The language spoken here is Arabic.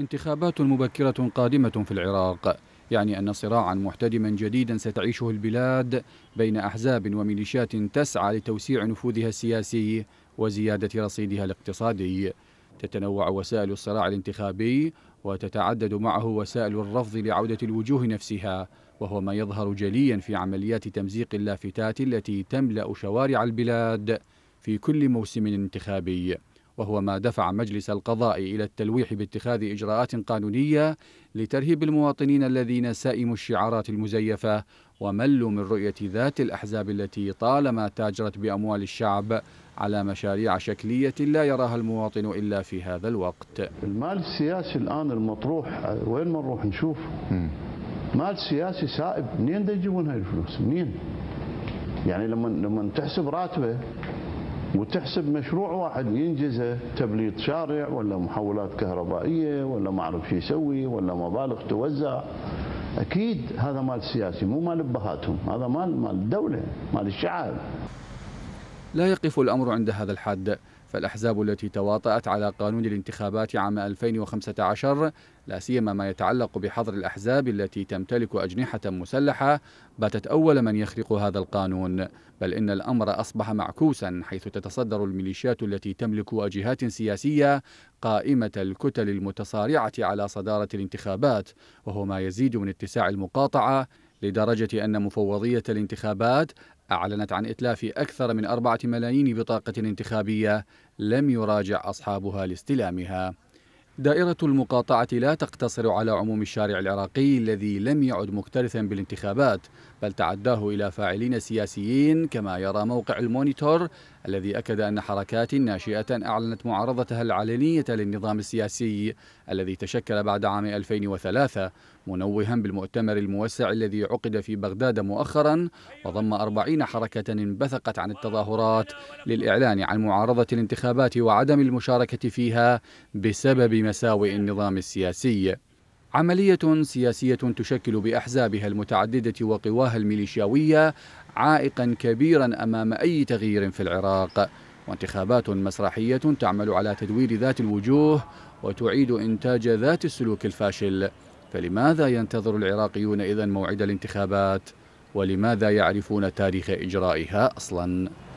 انتخابات مبكرة قادمة في العراق يعني أن صراعا محتدما جديدا ستعيشه البلاد بين أحزاب وميليشيات تسعى لتوسيع نفوذها السياسي وزيادة رصيدها الاقتصادي تتنوع وسائل الصراع الانتخابي وتتعدد معه وسائل الرفض لعودة الوجوه نفسها وهو ما يظهر جليا في عمليات تمزيق اللافتات التي تملأ شوارع البلاد في كل موسم انتخابي وهو ما دفع مجلس القضاء إلى التلويح باتخاذ إجراءات قانونية لترهيب المواطنين الذين سئموا الشعارات المزيفة وملوا من رؤية ذات الأحزاب التي طالما تاجرت بأموال الشعب على مشاريع شكلية لا يراها المواطن إلا في هذا الوقت المال السياسي الآن المطروح وين ما نروح نشوف مال سياسي سائب منين يجيبون هاي الفلوس منين يعني لما لما تحسب راتبه وتحسب مشروع واحد ينجزه تبليط شارع ولا محولات كهربائيه ولا ما اعرف شو يسوي ولا مبالغ توزع اكيد هذا مال سياسي مو مال ابهاتهم هذا مال مال الدوله مال الشعب لا يقف الأمر عند هذا الحد فالأحزاب التي تواطأت على قانون الانتخابات عام 2015 لا سيما ما يتعلق بحظر الأحزاب التي تمتلك أجنحة مسلحة باتت أول من يخرق هذا القانون بل إن الأمر أصبح معكوسا حيث تتصدر الميليشيات التي تملك واجهات سياسية قائمة الكتل المتصارعة على صدارة الانتخابات وهو ما يزيد من اتساع المقاطعة لدرجة أن مفوضية الانتخابات أعلنت عن إتلاف أكثر من أربعة ملايين بطاقة انتخابية لم يراجع أصحابها لاستلامها دائرة المقاطعة لا تقتصر على عموم الشارع العراقي الذي لم يعد مكترثا بالانتخابات بل تعداه إلى فاعلين سياسيين كما يرى موقع المونيتور الذي أكد أن حركات ناشئة أعلنت معارضتها العلنية للنظام السياسي الذي تشكل بعد عام 2003 منوها بالمؤتمر الموسع الذي عقد في بغداد مؤخرا وضم أربعين حركة انبثقت عن التظاهرات للإعلان عن معارضة الانتخابات وعدم المشاركة فيها بسبب مساوئ النظام السياسي عملية سياسية تشكل بأحزابها المتعددة وقواها الميليشياوية عائقا كبيرا أمام أي تغيير في العراق وانتخابات مسرحية تعمل على تدوير ذات الوجوه وتعيد إنتاج ذات السلوك الفاشل فلماذا ينتظر العراقيون إذا موعد الانتخابات؟ ولماذا يعرفون تاريخ إجرائها أصلاً؟